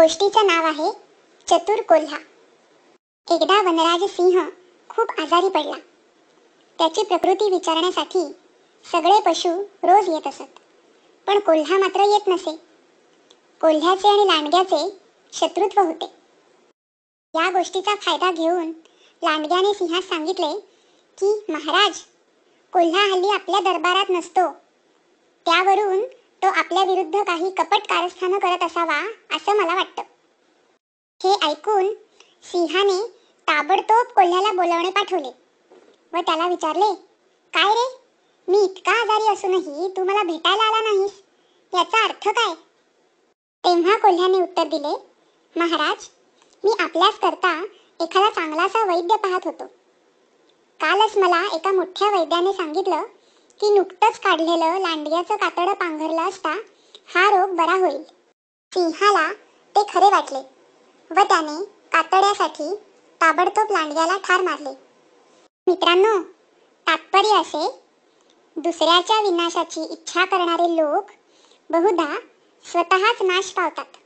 गोष्टीचं नाव आहे चतुर कोल्हा एकदा वनराज सिंह खूप आजारी पडला त्याची प्रकृती विचारण्यासाठी सगळे पशु रोज येत असत पण कोल्हा मात्र येत नसे कोल्ह्याचे आणि लांडग्याचे शत्रुत्व होते या गोष्टीचा फायदा घेऊन लांडग्याने सिंहास सांगितले की महाराज कोल्हा हल्ली आपल्या दरबारात नसतो त्यावरून तो आपल्या विरुद्ध काही कपट कारस्थानं करत असावा असं मला वाटतं हे ऐकून सिंहाने ताबडतोब कोल्ह्याला बोलवणे पाठवले व त्याला विचारले काय रे मी इतका आजारी असूनही तू मला भेटायला आला नाहीस याचा अर्थ काय तेव्हा कोल्ह्याने उत्तर दिले महाराज मी आपल्याच करता एखादा चांगलासा वैद्य पाहत होतो कालच मला एका मोठ्या वैद्याने सांगितलं की नुकतंच काढलेलं लांडग्याचं कातडं पांघरलं असता हा रोग बरा होईल सिंहाला ते खरे वाटले व त्याने कातड्यासाठी ताबडतोब लांडग्याला ठार मारले मित्रांनो तात्पर्य असे दुसऱ्याच्या विनाशाची इच्छा करणारे लोक बहुधा स्वतःच नाश पावतात